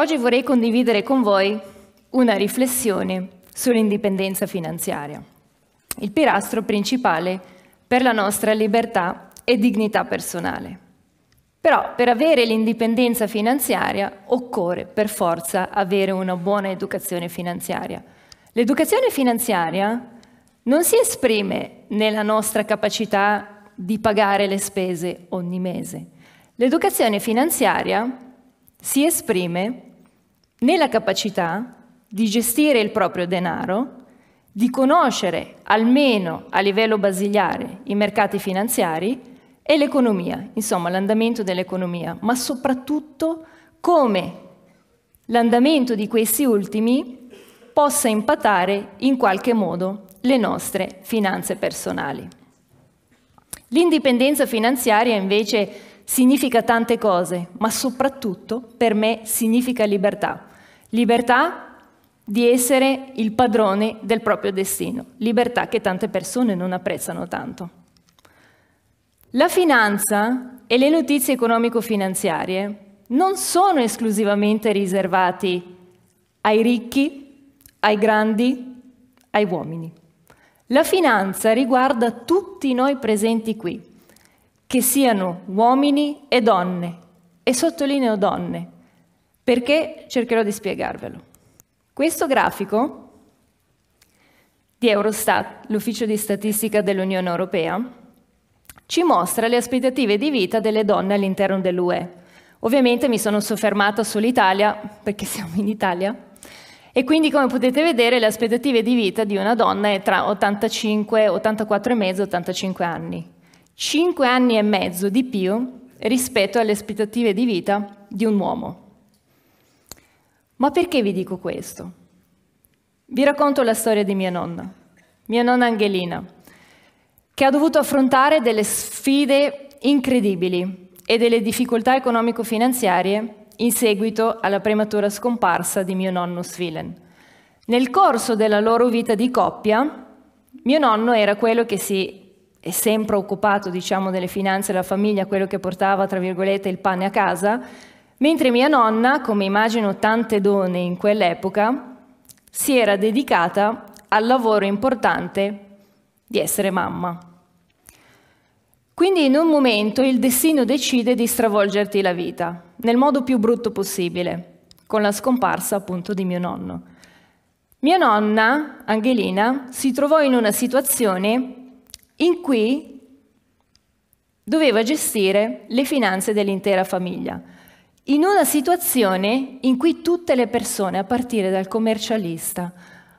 Oggi vorrei condividere con voi una riflessione sull'indipendenza finanziaria, il pilastro principale per la nostra libertà e dignità personale. Però per avere l'indipendenza finanziaria occorre per forza avere una buona educazione finanziaria. L'educazione finanziaria non si esprime nella nostra capacità di pagare le spese ogni mese. L'educazione finanziaria si esprime né la capacità di gestire il proprio denaro, di conoscere almeno a livello basilare i mercati finanziari e l'economia, insomma l'andamento dell'economia, ma soprattutto come l'andamento di questi ultimi possa impattare in qualche modo le nostre finanze personali. L'indipendenza finanziaria invece significa tante cose, ma soprattutto per me significa libertà. Libertà di essere il padrone del proprio destino, libertà che tante persone non apprezzano tanto. La finanza e le notizie economico-finanziarie non sono esclusivamente riservati ai ricchi, ai grandi, ai uomini. La finanza riguarda tutti noi presenti qui, che siano uomini e donne, e sottolineo donne, perché cercherò di spiegarvelo. Questo grafico di Eurostat, l'ufficio di statistica dell'Unione Europea, ci mostra le aspettative di vita delle donne all'interno dell'UE. Ovviamente mi sono soffermata sull'Italia, perché siamo in Italia, e quindi come potete vedere le aspettative di vita di una donna è tra 85, 84 e mezzo, 85 anni. 5 anni e mezzo di più rispetto alle aspettative di vita di un uomo. Ma perché vi dico questo? Vi racconto la storia di mia nonna, mia nonna Angelina, che ha dovuto affrontare delle sfide incredibili e delle difficoltà economico-finanziarie in seguito alla prematura scomparsa di mio nonno Svilen. Nel corso della loro vita di coppia, mio nonno era quello che si è sempre occupato, diciamo, delle finanze della famiglia, quello che portava, tra virgolette, il pane a casa, Mentre mia nonna, come immagino tante donne in quell'epoca, si era dedicata al lavoro importante di essere mamma. Quindi in un momento il destino decide di stravolgerti la vita, nel modo più brutto possibile, con la scomparsa appunto di mio nonno. Mia nonna, Angelina, si trovò in una situazione in cui doveva gestire le finanze dell'intera famiglia in una situazione in cui tutte le persone, a partire dal commercialista,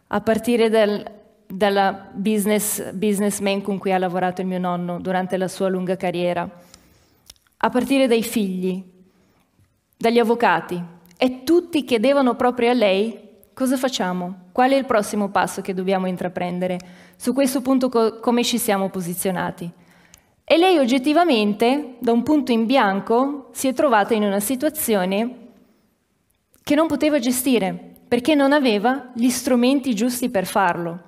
a partire dal dalla business, businessman con cui ha lavorato il mio nonno durante la sua lunga carriera, a partire dai figli, dagli avvocati, e tutti chiedevano proprio a lei cosa facciamo, qual è il prossimo passo che dobbiamo intraprendere, su questo punto co- come ci siamo posizionati. E lei oggettivamente, da un punto in bianco, si è trovata in una situazione che non poteva gestire, perché non aveva gli strumenti giusti per farlo.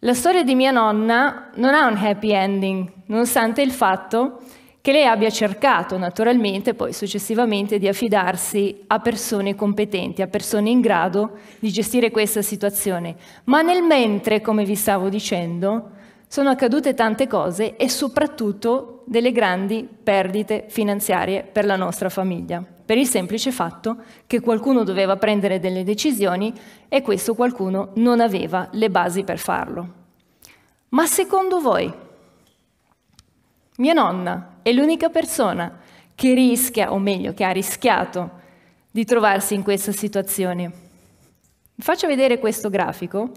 La storia di mia nonna non ha un happy ending, nonostante il fatto che lei abbia cercato naturalmente poi successivamente di affidarsi a persone competenti, a persone in grado di gestire questa situazione. Ma nel mentre, come vi stavo dicendo, sono accadute tante cose e soprattutto delle grandi perdite finanziarie per la nostra famiglia, per il semplice fatto che qualcuno doveva prendere delle decisioni e questo qualcuno non aveva le basi per farlo. Ma secondo voi, mia nonna è l'unica persona che rischia, o meglio, che ha rischiato di trovarsi in questa situazione. Vi faccio vedere questo grafico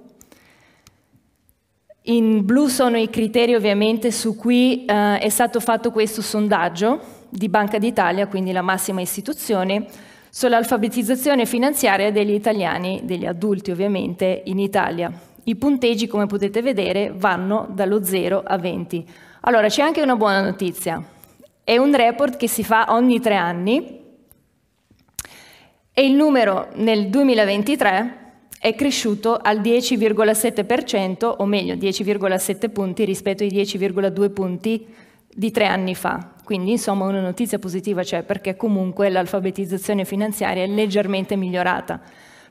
in blu sono i criteri ovviamente su cui eh, è stato fatto questo sondaggio di Banca d'Italia, quindi la massima istituzione, sull'alfabetizzazione finanziaria degli italiani, degli adulti ovviamente, in Italia. I punteggi, come potete vedere, vanno dallo 0 a 20. Allora, c'è anche una buona notizia. È un report che si fa ogni tre anni e il numero nel 2023 è cresciuto al 10,7%, o meglio 10,7 punti rispetto ai 10,2 punti di tre anni fa. Quindi insomma una notizia positiva c'è perché comunque l'alfabetizzazione finanziaria è leggermente migliorata.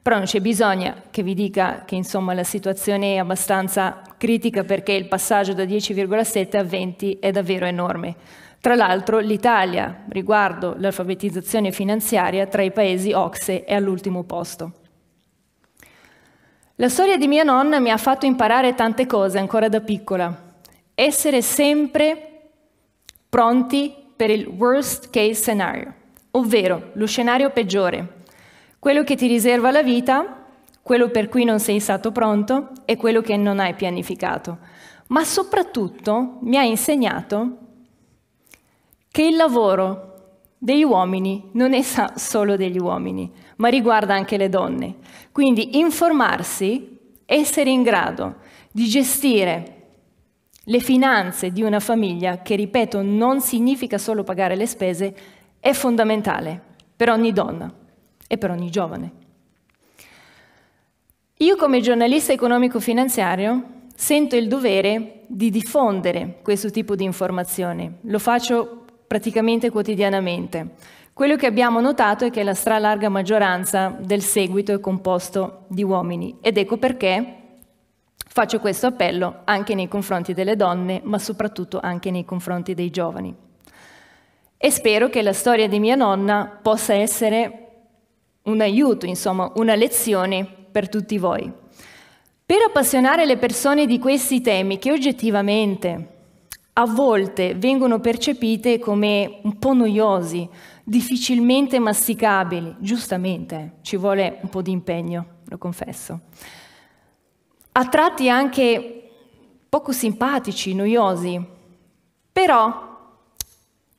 Però non c'è bisogno che vi dica che insomma, la situazione è abbastanza critica perché il passaggio da 10,7 a 20 è davvero enorme. Tra l'altro l'Italia riguardo l'alfabetizzazione finanziaria tra i paesi OXE è all'ultimo posto. La storia di mia nonna mi ha fatto imparare tante cose ancora da piccola. Essere sempre pronti per il worst case scenario, ovvero lo scenario peggiore, quello che ti riserva la vita, quello per cui non sei stato pronto e quello che non hai pianificato. Ma soprattutto mi ha insegnato che il lavoro degli uomini non è solo degli uomini, ma riguarda anche le donne. Quindi informarsi, essere in grado di gestire le finanze di una famiglia, che ripeto non significa solo pagare le spese, è fondamentale per ogni donna e per ogni giovane. Io come giornalista economico-finanziario sento il dovere di diffondere questo tipo di informazione. Lo faccio praticamente quotidianamente. Quello che abbiamo notato è che la stralarga maggioranza del seguito è composto di uomini ed ecco perché faccio questo appello anche nei confronti delle donne, ma soprattutto anche nei confronti dei giovani. E spero che la storia di mia nonna possa essere un aiuto, insomma, una lezione per tutti voi. Per appassionare le persone di questi temi che oggettivamente a volte vengono percepite come un po' noiosi, difficilmente masticabili, giustamente, ci vuole un po' di impegno, lo confesso. A tratti anche poco simpatici, noiosi, però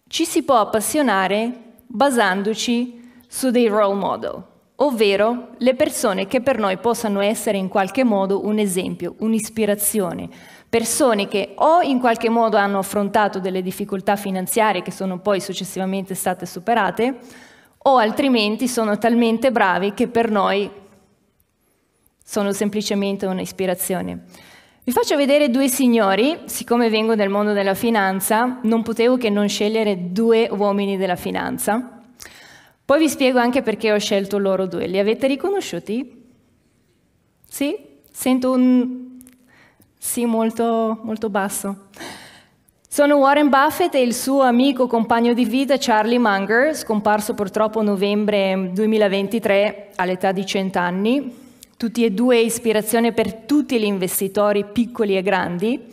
ci si può appassionare basandoci su dei role model, ovvero le persone che per noi possano essere in qualche modo un esempio, un'ispirazione, persone che o in qualche modo hanno affrontato delle difficoltà finanziarie che sono poi successivamente state superate, o altrimenti sono talmente bravi che per noi sono semplicemente un'ispirazione. Vi faccio vedere due signori, siccome vengo dal mondo della finanza, non potevo che non scegliere due uomini della finanza. Poi vi spiego anche perché ho scelto loro due. Li avete riconosciuti? Sì? Sento un sì, molto, molto basso. Sono Warren Buffett e il suo amico compagno di vita Charlie Munger, scomparso purtroppo a novembre 2023 all'età di 100 anni, tutti e due ispirazione per tutti gli investitori piccoli e grandi,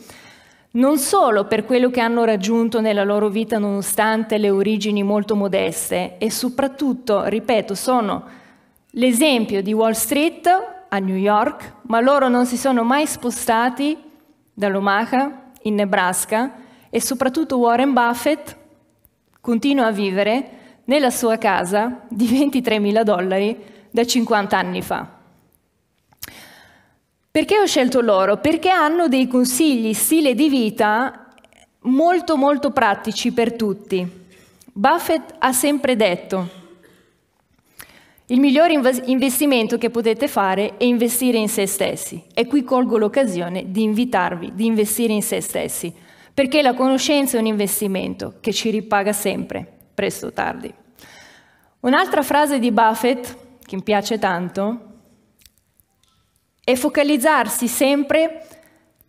non solo per quello che hanno raggiunto nella loro vita nonostante le origini molto modeste e soprattutto, ripeto, sono l'esempio di Wall Street a New York, ma loro non si sono mai spostati dall'Omaha in Nebraska e soprattutto Warren Buffett continua a vivere nella sua casa di 23 mila dollari da 50 anni fa. Perché ho scelto loro? Perché hanno dei consigli, stile di vita molto molto pratici per tutti. Buffett ha sempre detto il miglior investimento che potete fare è investire in se stessi e qui colgo l'occasione di invitarvi di investire in se stessi, perché la conoscenza è un investimento che ci ripaga sempre, presto o tardi. Un'altra frase di Buffett, che mi piace tanto, è focalizzarsi sempre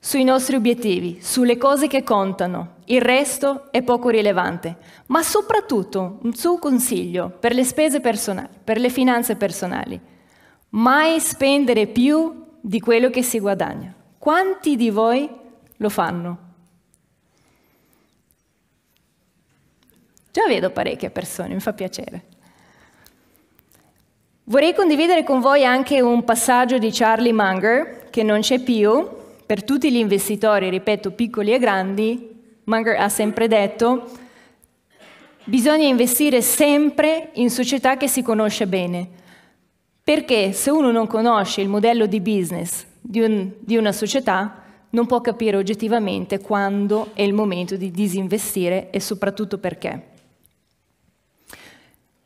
sui nostri obiettivi, sulle cose che contano. Il resto è poco rilevante. Ma soprattutto un suo consiglio per le spese personali, per le finanze personali. Mai spendere più di quello che si guadagna. Quanti di voi lo fanno? Già vedo parecchie persone, mi fa piacere. Vorrei condividere con voi anche un passaggio di Charlie Munger, che non c'è più, per tutti gli investitori, ripeto, piccoli e grandi, Munger ha sempre detto, bisogna investire sempre in società che si conosce bene, perché se uno non conosce il modello di business di, un, di una società, non può capire oggettivamente quando è il momento di disinvestire e soprattutto perché.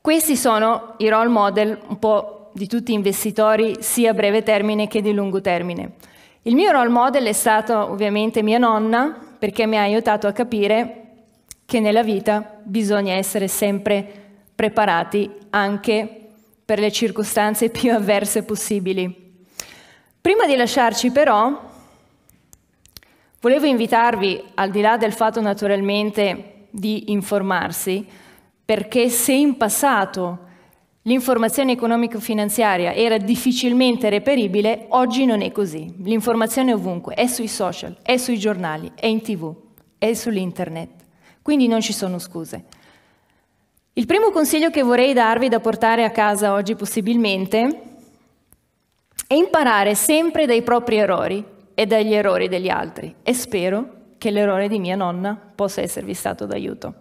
Questi sono i role model un po' di tutti gli investitori sia a breve termine che di lungo termine. Il mio role model è stato ovviamente mia nonna, perché mi ha aiutato a capire che nella vita bisogna essere sempre preparati anche per le circostanze più avverse possibili. Prima di lasciarci però, volevo invitarvi, al di là del fatto naturalmente di informarsi, perché se in passato l'informazione economico-finanziaria era difficilmente reperibile, oggi non è così. L'informazione è ovunque, è sui social, è sui giornali, è in tv, è sull'internet. Quindi non ci sono scuse. Il primo consiglio che vorrei darvi da portare a casa oggi possibilmente è imparare sempre dai propri errori e dagli errori degli altri e spero che l'errore di mia nonna possa esservi stato d'aiuto.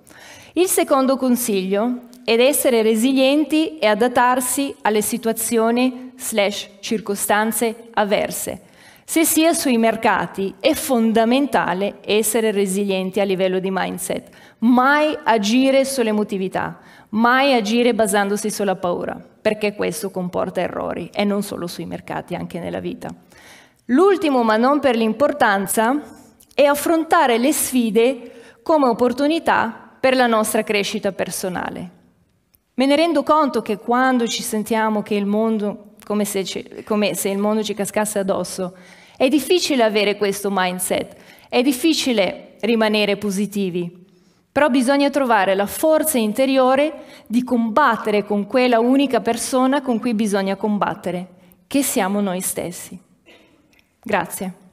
Il secondo consiglio ed essere resilienti e adattarsi alle situazioni slash circostanze avverse. Se sia sui mercati è fondamentale essere resilienti a livello di mindset, mai agire sull'emotività, mai agire basandosi sulla paura, perché questo comporta errori e non solo sui mercati, anche nella vita. L'ultimo, ma non per l'importanza, è affrontare le sfide come opportunità per la nostra crescita personale. Me ne rendo conto che quando ci sentiamo che il mondo, come se, ci, come se il mondo ci cascasse addosso, è difficile avere questo mindset, è difficile rimanere positivi, però bisogna trovare la forza interiore di combattere con quella unica persona con cui bisogna combattere, che siamo noi stessi. Grazie.